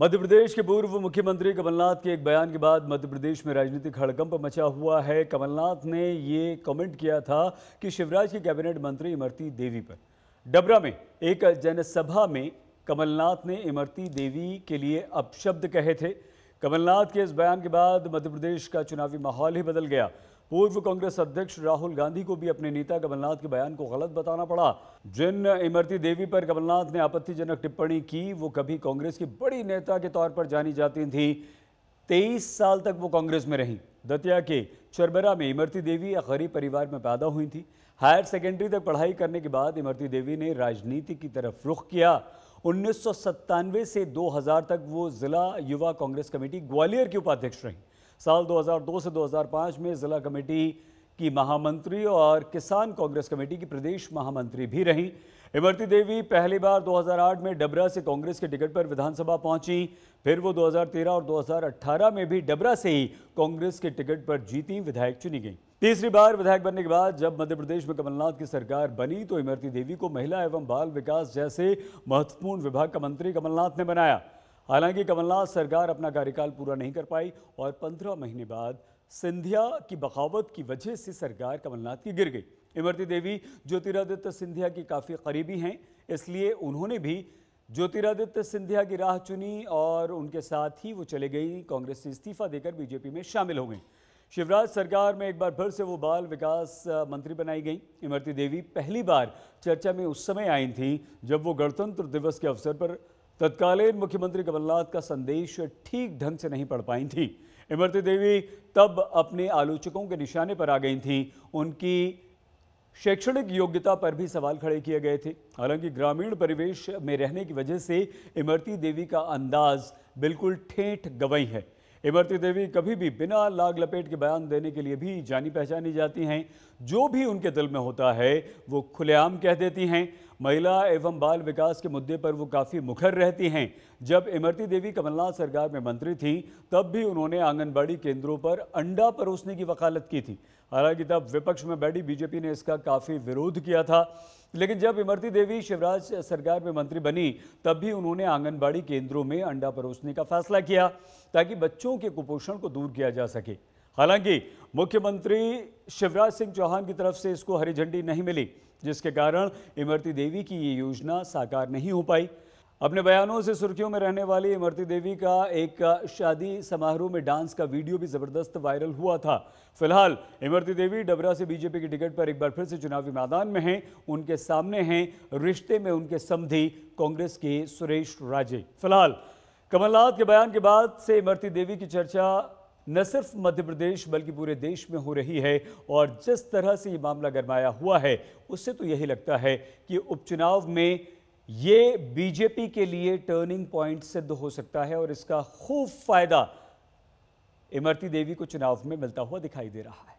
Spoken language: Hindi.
मध्य प्रदेश के पूर्व मुख्यमंत्री कमलनाथ के एक बयान के बाद मध्य प्रदेश में राजनीतिक हड़कंप मचा हुआ है कमलनाथ ने ये कमेंट किया था कि शिवराज के कैबिनेट मंत्री इमरती देवी पर डबरा में एक जनसभा में कमलनाथ ने इमरती देवी के लिए अपशब्द कहे थे कमलनाथ के इस बयान के बाद मध्य प्रदेश का चुनावी माहौल ही बदल गया पूर्व कांग्रेस अध्यक्ष राहुल गांधी को भी अपने नेता कमलनाथ के बयान को गलत बताना पड़ा जिन इमरती देवी पर कमलनाथ ने आपत्तिजनक टिप्पणी की वो कभी कांग्रेस की बड़ी नेता के तौर पर जानी जाती थी तेईस साल तक वो कांग्रेस में रहीं दतिया के चरबरा में इमरती देवी एक गरीब परिवार में पैदा हुई थी हायर सेकेंडरी तक पढ़ाई करने के बाद इमरती देवी ने राजनीति की तरफ रुख किया उन्नीस से 2000 तक वो ज़िला युवा कांग्रेस कमेटी ग्वालियर की उपाध्यक्ष रहीं साल 2002 से 2005 में ज़िला कमेटी की महामंत्री और किसान कांग्रेस कमेटी की प्रदेश महामंत्री भी रहीं इमरती देवी पहली बार 2008 में डबरा से कांग्रेस के टिकट पर विधानसभा पहुंची फिर वो 2013 और 2018 में भी डबरा से ही कांग्रेस के टिकट पर जीती विधायक चुनी गई तीसरी बार विधायक बनने के बाद जब मध्य प्रदेश में कमलनाथ की सरकार बनी तो इमरती देवी को महिला एवं बाल विकास जैसे महत्वपूर्ण विभाग का मंत्री कमलनाथ ने बनाया हालांकि कमलनाथ सरकार अपना कार्यकाल पूरा नहीं कर पाई और पंद्रह महीने बाद सिंधिया की बगावत की वजह से सरकार कमलनाथ की गिर गई इमरती देवी ज्योतिरादित्य सिंधिया की काफ़ी करीबी हैं इसलिए उन्होंने भी ज्योतिरादित्य सिंधिया की राह चुनी और उनके साथ ही वो चले गई कांग्रेस से इस्तीफा देकर बीजेपी में शामिल हो गई शिवराज सरकार में एक बार फिर से वो बाल विकास मंत्री बनाई गई इमरती देवी पहली बार चर्चा में उस समय आई थी जब वो गणतंत्र दिवस के अवसर पर तत्कालीन मुख्यमंत्री कमलनाथ का संदेश ठीक ढंग से नहीं पढ़ पाई थी इमरती देवी तब अपने आलोचकों के निशाने पर आ गई थी उनकी शैक्षणिक योग्यता पर भी सवाल खड़े किए गए थे हालांकि ग्रामीण परिवेश में रहने की वजह से इमरती देवी का अंदाज बिल्कुल ठेठ गवई है इमरती देवी कभी भी बिना लाग लपेट के बयान देने के लिए भी जानी पहचानी जाती हैं जो भी उनके दिल में होता है वो खुलेआम कह देती हैं महिला एवं बाल विकास के मुद्दे पर वो काफ़ी मुखर रहती हैं जब इमरती देवी कमलनाथ सरकार में मंत्री थीं तब भी उन्होंने आंगनबाड़ी केंद्रों पर अंडा परोसने की वकालत की थी हालांकि तब विपक्ष में बैठी बीजेपी ने इसका काफ़ी विरोध किया था लेकिन जब इमरती देवी शिवराज सरकार में मंत्री बनी तब भी उन्होंने आंगनबाड़ी केंद्रों में अंडा परोसने का फैसला किया ताकि बच्चों के कुपोषण को दूर किया जा सके हालांकि मुख्यमंत्री शिवराज सिंह चौहान की तरफ से इसको हरी झंडी नहीं मिली जिसके कारण इमरती देवी की ये योजना साकार नहीं हो पाई अपने बयानों से सुर्खियों में रहने वाली इमरती देवी का एक शादी समारोह में डांस का वीडियो भी ज़बरदस्त वायरल हुआ था फिलहाल इमरती देवी डबरा से बीजेपी की टिकट पर एक बार फिर से चुनावी मैदान में हैं उनके सामने हैं रिश्ते में उनके समधी कांग्रेस के सुरेश राजे फिलहाल कमलनाथ के बयान के बाद से इमरती देवी की चर्चा न सिर्फ मध्य प्रदेश बल्कि पूरे देश में हो रही है और जिस तरह से ये मामला गरमाया हुआ है उससे तो यही लगता है कि उपचुनाव में ये बीजेपी के लिए टर्निंग पॉइंट सिद्ध हो सकता है और इसका खूब फायदा इमरती देवी को चुनाव में मिलता हुआ दिखाई दे रहा है